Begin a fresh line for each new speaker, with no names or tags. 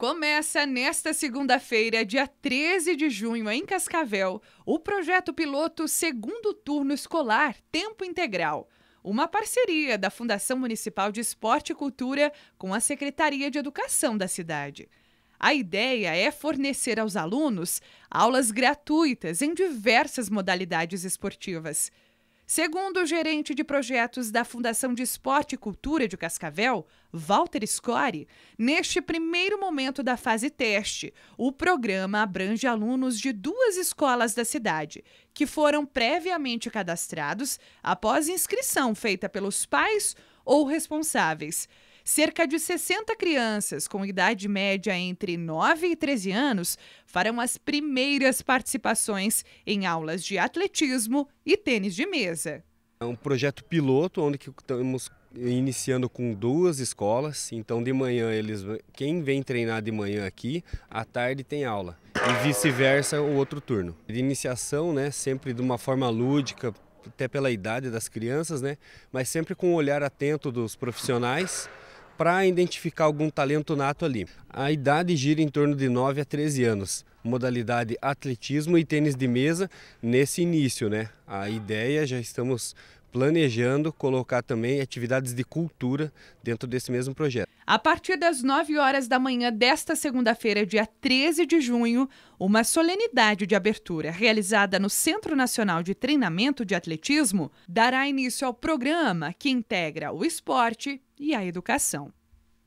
Começa nesta segunda-feira, dia 13 de junho, em Cascavel, o projeto piloto Segundo Turno Escolar Tempo Integral. Uma parceria da Fundação Municipal de Esporte e Cultura com a Secretaria de Educação da cidade. A ideia é fornecer aos alunos aulas gratuitas em diversas modalidades esportivas. Segundo o gerente de projetos da Fundação de Esporte e Cultura de Cascavel, Walter Scori, neste primeiro momento da fase teste, o programa abrange alunos de duas escolas da cidade, que foram previamente cadastrados após inscrição feita pelos pais ou responsáveis. Cerca de 60 crianças com idade média entre 9 e 13 anos farão as primeiras participações em aulas de atletismo e tênis de mesa.
É um projeto piloto onde estamos iniciando com duas escolas, então de manhã eles quem vem treinar de manhã aqui, à tarde tem aula e vice-versa o outro turno. De iniciação, né, sempre de uma forma lúdica, até pela idade das crianças, né, mas sempre com o um olhar atento dos profissionais para identificar algum talento nato ali. A idade gira em torno de 9 a 13 anos. Modalidade atletismo e tênis de mesa nesse início, né? A ideia já estamos planejando colocar também atividades de cultura dentro desse mesmo projeto.
A partir das 9 horas da manhã desta segunda-feira, dia 13 de junho, uma solenidade de abertura realizada no Centro Nacional de Treinamento de Atletismo dará início ao programa que integra o esporte e a educação.